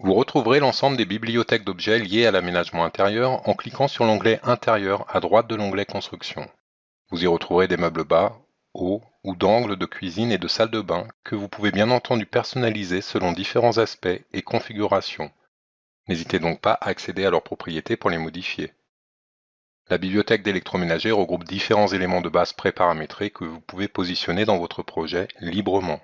Vous retrouverez l'ensemble des bibliothèques d'objets liés à l'aménagement intérieur en cliquant sur l'onglet Intérieur à droite de l'onglet Construction. Vous y retrouverez des meubles bas, hauts ou d'angles de cuisine et de salle de bain que vous pouvez bien entendu personnaliser selon différents aspects et configurations. N'hésitez donc pas à accéder à leurs propriétés pour les modifier. La bibliothèque d'électroménager regroupe différents éléments de base préparamétrés que vous pouvez positionner dans votre projet librement.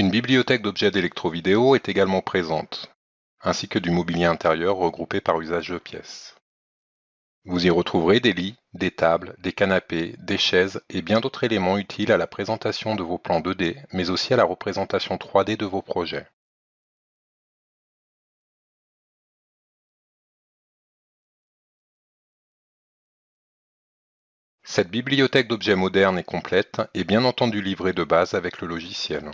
Une bibliothèque d'objets d'électro-vidéo est également présente, ainsi que du mobilier intérieur regroupé par usage de pièces. Vous y retrouverez des lits, des tables, des canapés, des chaises et bien d'autres éléments utiles à la présentation de vos plans 2D, mais aussi à la représentation 3D de vos projets. Cette bibliothèque d'objets modernes est complète et bien entendu livrée de base avec le logiciel.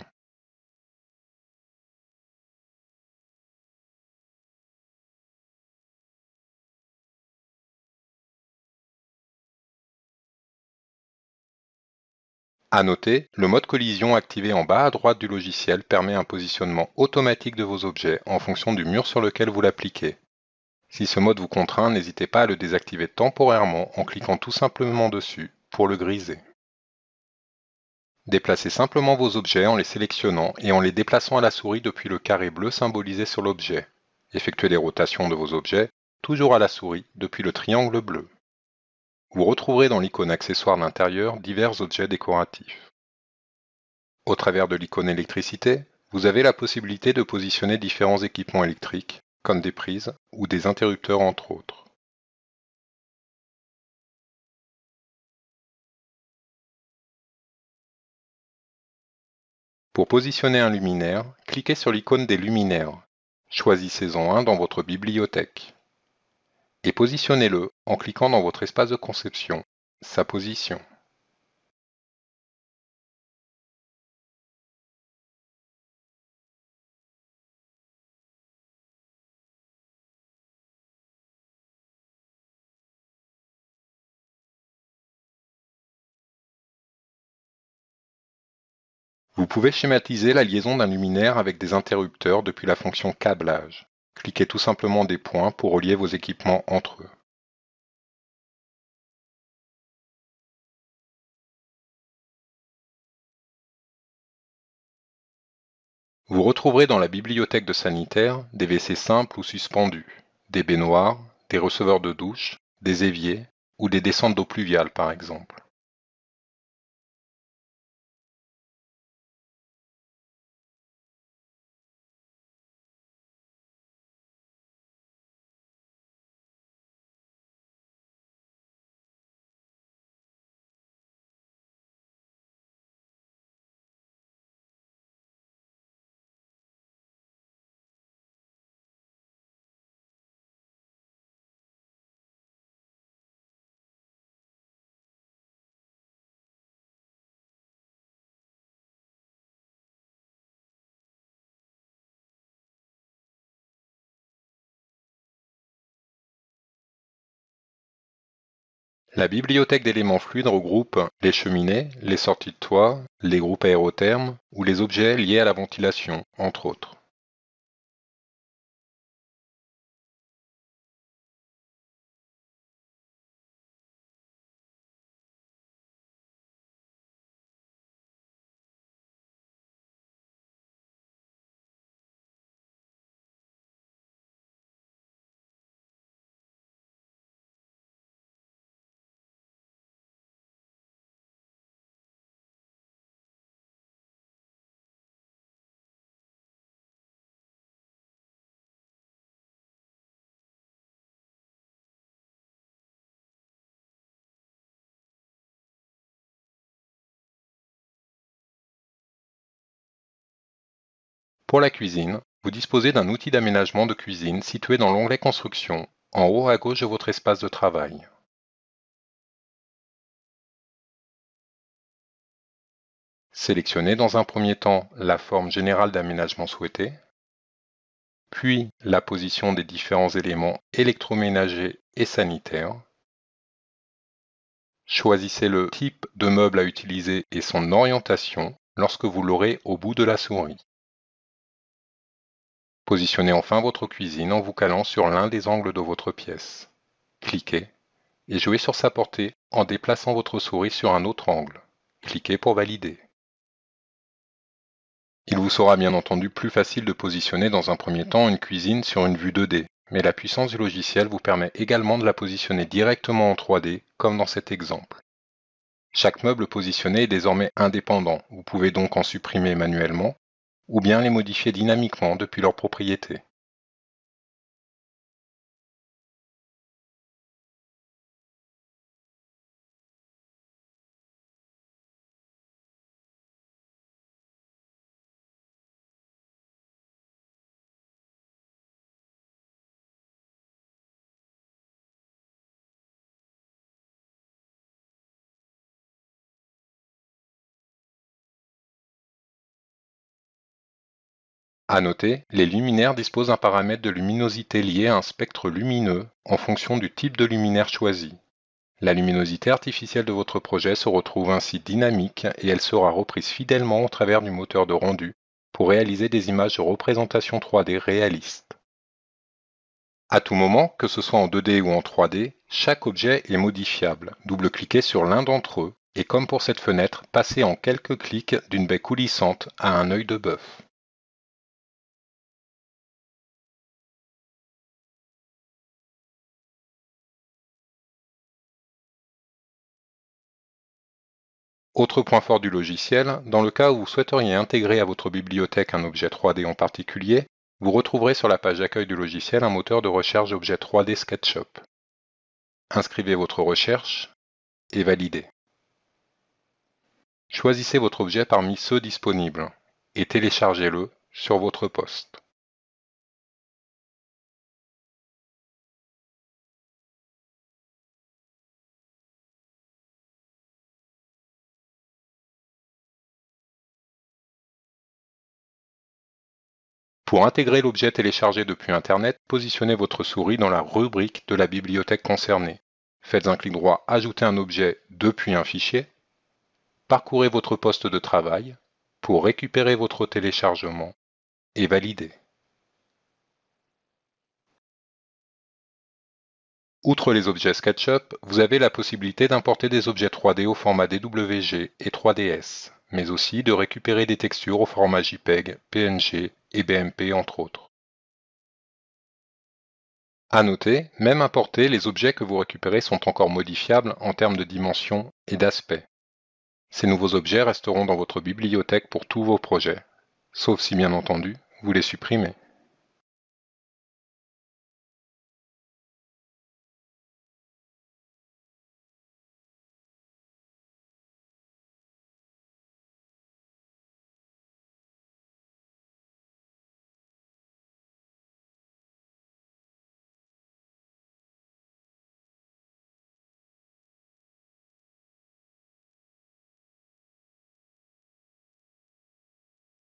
A noter, le mode collision activé en bas à droite du logiciel permet un positionnement automatique de vos objets en fonction du mur sur lequel vous l'appliquez. Si ce mode vous contraint, n'hésitez pas à le désactiver temporairement en cliquant tout simplement dessus pour le griser. Déplacez simplement vos objets en les sélectionnant et en les déplaçant à la souris depuis le carré bleu symbolisé sur l'objet. Effectuez les rotations de vos objets, toujours à la souris, depuis le triangle bleu. Vous retrouverez dans l'icône accessoire d'intérieur divers objets décoratifs. Au travers de l'icône électricité, vous avez la possibilité de positionner différents équipements électriques, comme des prises ou des interrupteurs entre autres. Pour positionner un luminaire, cliquez sur l'icône des luminaires. Choisissez-en un dans votre bibliothèque et positionnez-le en cliquant dans votre espace de conception, sa position. Vous pouvez schématiser la liaison d'un luminaire avec des interrupteurs depuis la fonction câblage appliquez tout simplement des points pour relier vos équipements entre eux. Vous retrouverez dans la bibliothèque de sanitaire des WC simples ou suspendus, des baignoires, des receveurs de douche, des éviers ou des descentes d'eau pluviale par exemple. La bibliothèque d'éléments fluides regroupe les cheminées, les sorties de toit, les groupes aérothermes ou les objets liés à la ventilation, entre autres. Pour la cuisine, vous disposez d'un outil d'aménagement de cuisine situé dans l'onglet Construction, en haut à gauche de votre espace de travail. Sélectionnez dans un premier temps la forme générale d'aménagement souhaitée, puis la position des différents éléments électroménagers et sanitaires. Choisissez le type de meuble à utiliser et son orientation lorsque vous l'aurez au bout de la souris. Positionnez enfin votre cuisine en vous calant sur l'un des angles de votre pièce. Cliquez et jouez sur sa portée en déplaçant votre souris sur un autre angle. Cliquez pour valider. Il vous sera bien entendu plus facile de positionner dans un premier temps une cuisine sur une vue 2D, mais la puissance du logiciel vous permet également de la positionner directement en 3D, comme dans cet exemple. Chaque meuble positionné est désormais indépendant, vous pouvez donc en supprimer manuellement ou bien les modifier dynamiquement depuis leurs propriétés. À noter, les luminaires disposent d'un paramètre de luminosité lié à un spectre lumineux en fonction du type de luminaire choisi. La luminosité artificielle de votre projet se retrouve ainsi dynamique et elle sera reprise fidèlement au travers du moteur de rendu pour réaliser des images de représentation 3D réalistes. À tout moment, que ce soit en 2D ou en 3D, chaque objet est modifiable. Double-cliquez sur l'un d'entre eux et comme pour cette fenêtre, passez en quelques clics d'une baie coulissante à un œil de bœuf. Autre point fort du logiciel, dans le cas où vous souhaiteriez intégrer à votre bibliothèque un objet 3D en particulier, vous retrouverez sur la page d'accueil du logiciel un moteur de recherche objet 3D SketchUp. Inscrivez votre recherche et validez. Choisissez votre objet parmi ceux disponibles et téléchargez-le sur votre poste. Pour intégrer l'objet téléchargé depuis Internet, positionnez votre souris dans la rubrique de la bibliothèque concernée. Faites un clic droit Ajouter un objet depuis un fichier. Parcourez votre poste de travail pour récupérer votre téléchargement et valider. Outre les objets SketchUp, vous avez la possibilité d'importer des objets 3D au format DWG et 3DS, mais aussi de récupérer des textures au format JPEG, PNG et BMP entre autres. À noter, même importés, les objets que vous récupérez sont encore modifiables en termes de dimension et d'aspect. Ces nouveaux objets resteront dans votre bibliothèque pour tous vos projets, sauf si bien entendu, vous les supprimez.